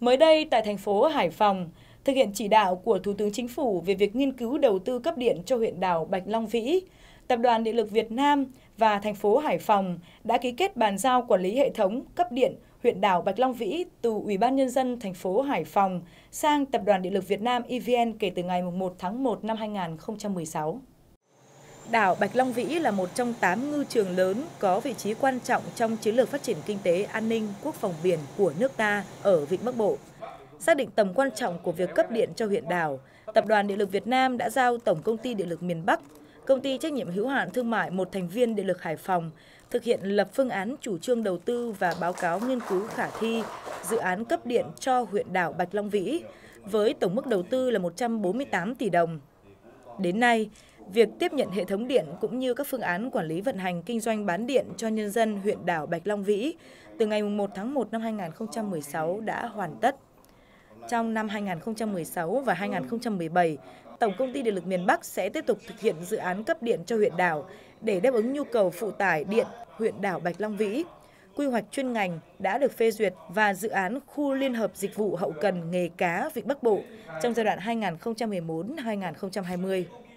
Mới đây tại thành phố Hải Phòng, thực hiện chỉ đạo của Thủ tướng Chính phủ về việc nghiên cứu đầu tư cấp điện cho huyện đảo Bạch Long Vĩ, Tập đoàn Điện lực Việt Nam và thành phố Hải Phòng đã ký kết bàn giao quản lý hệ thống cấp điện huyện đảo Bạch Long Vĩ từ Ủy ban Nhân dân thành phố Hải Phòng sang Tập đoàn Điện lực Việt Nam EVN kể từ ngày 1 tháng 1 năm 2016. Đảo Bạch Long Vĩ là một trong 8 ngư trường lớn có vị trí quan trọng trong chiến lược phát triển kinh tế, an ninh, quốc phòng biển của nước ta ở Vịnh Bắc Bộ. Xác định tầm quan trọng của việc cấp điện cho huyện đảo, Tập đoàn Điện lực Việt Nam đã giao Tổng công ty Điện lực miền Bắc, Công ty trách nhiệm hữu hạn thương mại một thành viên Điện lực Hải Phòng thực hiện lập phương án chủ trương đầu tư và báo cáo nghiên cứu khả thi dự án cấp điện cho huyện đảo Bạch Long Vĩ với tổng mức đầu tư là 148 tỷ đồng. Đến nay, việc tiếp nhận hệ thống điện cũng như các phương án quản lý vận hành kinh doanh bán điện cho nhân dân huyện đảo Bạch Long Vĩ từ ngày 1 tháng 1 năm 2016 đã hoàn tất. Trong năm 2016 và 2017, Tổng công ty Điện lực miền Bắc sẽ tiếp tục thực hiện dự án cấp điện cho huyện đảo để đáp ứng nhu cầu phụ tải điện huyện đảo Bạch Long Vĩ. Quy hoạch chuyên ngành đã được phê duyệt và dự án khu liên hợp dịch vụ hậu cần nghề cá Vịnh Bắc Bộ trong giai đoạn 2014-2020.